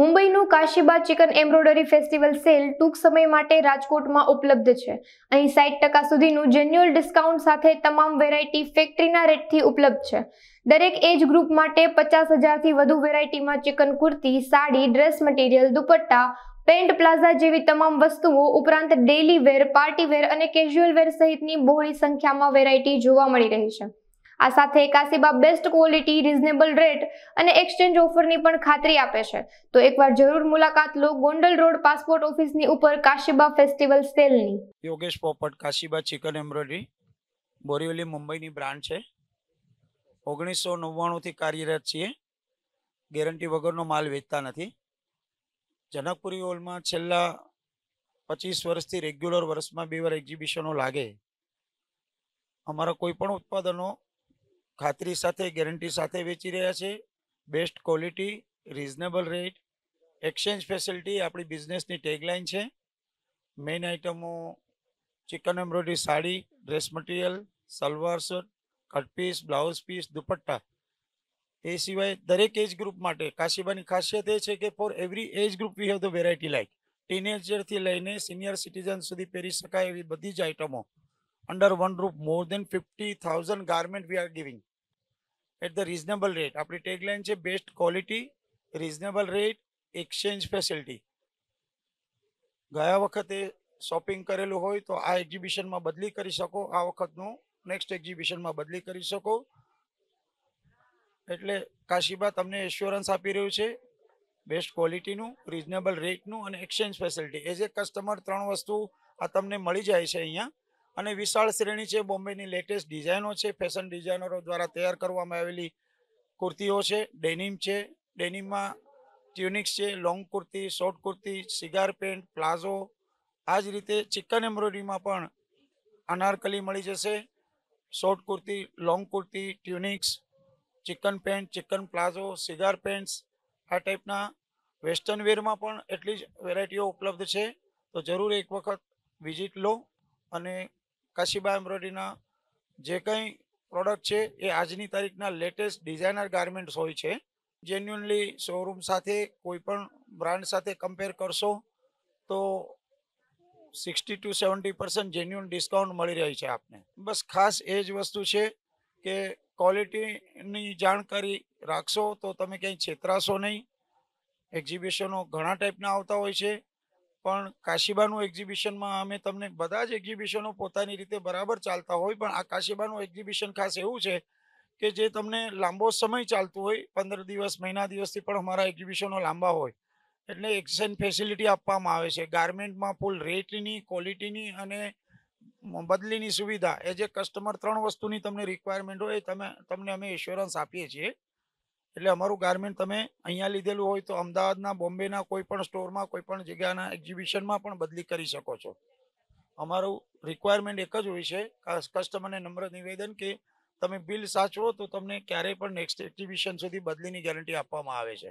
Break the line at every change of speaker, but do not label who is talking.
મુંબઈનું Kashiba chikan embroidery festival sale ટૂંક સમય માટે રાજકોટમાં ઉપલબ્ધ છે અહીં સાઈઠ ટકા સુધીનું જેન્યુઅલ ડિસ્કાઉન્ટ સાથે તમામ વેરાયટી ફેક્ટરીના રેટથી ઉપલબ્ધ છે દરેક એજ ગ્રુપ માટે પચાસ હજારથી વધુ વેરાયટીમાં chikan kurti sari dress material dupatta pant palazzo જેવી તમામ વસ્તુઓ ઉપરાંત ડેલી વેર પાર્ટી વેર અને કેઝ્યુઅલ વેર સહિતની બહોળી સંખ્યામાં વેરાયટી જોવા મળી રહી છે આ સાથે Kasiba best quality reasonable rate અને એક્સચેન્જ ઓફરની પણ ખાતરી આપે છે તો એકવાર જરૂર મુલાકાત લો ગોંડલ રોડ પાસપોર્ટ ઓફિસની ઉપર કાશીબા ફેસ્ટિવલ સેલની
યોગેશ પોપટ કાશીબા ચિકન એમ્બ્રોઇડરી બોરીવલી મુંબઈની બ્રાન્ડ છે ઓગણીસો નવ્વાણુંથી કાર્યરત છીએ ગેરંટી વગરનો માલ વેચતા નથી જનકપુરી હોલમાં છેલ્લા પચીસ વર્ષથી રેગ્યુલર વર્ષમાં બે વાર એક્ઝિબિશનો લાગે અમારા કોઈ પણ ઉત્પાદનો ખાતરી સાથે ગેરંટી સાથે વેચી રહ્યા છે best quality reasonable rate exchange facility આપણી બિઝનેસની ટેગલાઇન છે મેઇન આઇટમો chikan embroidery sari dress material salwar shirt cut piece blouse piece dupatta એ સિવાય દરેક એજ ગ્રુપ માટે કાશીબાની ખાસિયત એ છે કે for every age group we have the variety like ટીનેજરથી લઈને સિનિયર સિટીઝન સુધી પહેરી શકાય એવી બધી જ આઇટમો under one roof more than fifty thousand garment we are giving at the reasonable rate આપણી ટેગલાઇન છે best quality reasonable rate exchange facility ગયા વખતે શોપિંગ કરેલું હોય તો આ એક્ઝિબિશનમાં બદલી કરી શકો આ વખતનું નેક્સ્ટ એક્ઝિબિશનમાં બદલી કરી શકો એટલે કાશીબા તમને એશ્યોરન્સ આપી રહ્યું છે બેસ્ટ ક્વોલિટીનું રિઝનેબલ રેટનું અને exchange facility as a customer ત્રણ વસ્તુ આ તમને મળી જાય છે અહીંયા અને વિશાળ શ્રેણી છે બોમ્બેની લેટેસ્ટ ડિઝાઇનો છે ફેશન ડિઝાઇનરો દ્વારા તૈયાર કરવામાં આવેલી કુર્તીઓ છે ડેનિમ છે ડેનિમમાં ટ્યુનિક્સ છે long kurti short kurti cigar pant palazzo આ જ રીતે ચિકન એમ્બ્રોઇડરીમાં પણ અનારકલી મળી જશે short kurti long kurti tunics chikan pant chikan palazzo cigar pants આ ટાઈપના વેસ્ટર્ન વેરમાં પણ એટલી જ વેરાયટીઓ ઉપલબ્ધ છે તો જરૂર એક વખત વિઝિટ લો અને કાશીબા એમ્બ્રોઇડરીના જે કંઈ પ્રોડક્ટ છે એ આજની તારીખના લેટેસ્ટ ડિઝાઇનર ગાર્મેન્ટ્સ હોય છે જેન્યુનલી શોરૂમ સાથે કોઈપણ બ્રાન્ડ સાથે કમ્પેર કરશો તો sixty to seventy percent genuine discount મળી રહી છે આપને બસ ખાસ એ જ વસ્તુ છે કે ક્વોલિટીની જાણકારી રાખશો તો તમે ક્યાંય છેતરાશો નહીં એક્ઝિબિશનો ઘણા ટાઈપના આવતા હોય છે પણ કાશીબાનું એક્ઝિબિશનમાં અમે તમને બધા જ એક્ઝિબિશનો પોતાની રીતે બરાબર ચાલતા હોય પણ આ કાશીબાનું એક્ઝિબિશન ખાસ એવું છે કે જે તમને લાંબો સમય ચાલતું હોય પંદર દિવસ મહિના દિવસથી પણ અમારા એક્ઝિબિશનો લાંબા હોય એટલે એક્સચેન્જ ફેસિલિટી આપવામાં આવે છે ગાર્મેન્ટમાં ફૂલ રેટની ક્વોલિટીની અને બદલીની સુવિધા એ જે કસ્ટમર ત્રણ વસ્તુની તમને રિક્વાયરમેન્ટ હોય તમે તમને અમે ઇન્સ્યોરન્સ આપીએ છીએ એટલે અમારું ગાર્મેન્ટ તમે અહીંયા લીધેલું હોય તો અમદાવાદના બોમ્બેના કોઈ પણ સ્ટોરમાં કોઈ પણ જગ્યાના એક્ઝિબિશનમાં પણ બદલી કરી શકો છો અમારું રિક્વાયરમેન્ટ એક જ હોય છે કસ્ટમરને નમ્ર નિવેદન કે તમે બિલ સાચવો તો તમને ક્યારેય પણ નેક્સ્ટ એક્ઝિબિશન સુધી બદલીની ગેરંટી આપવામાં આવે છે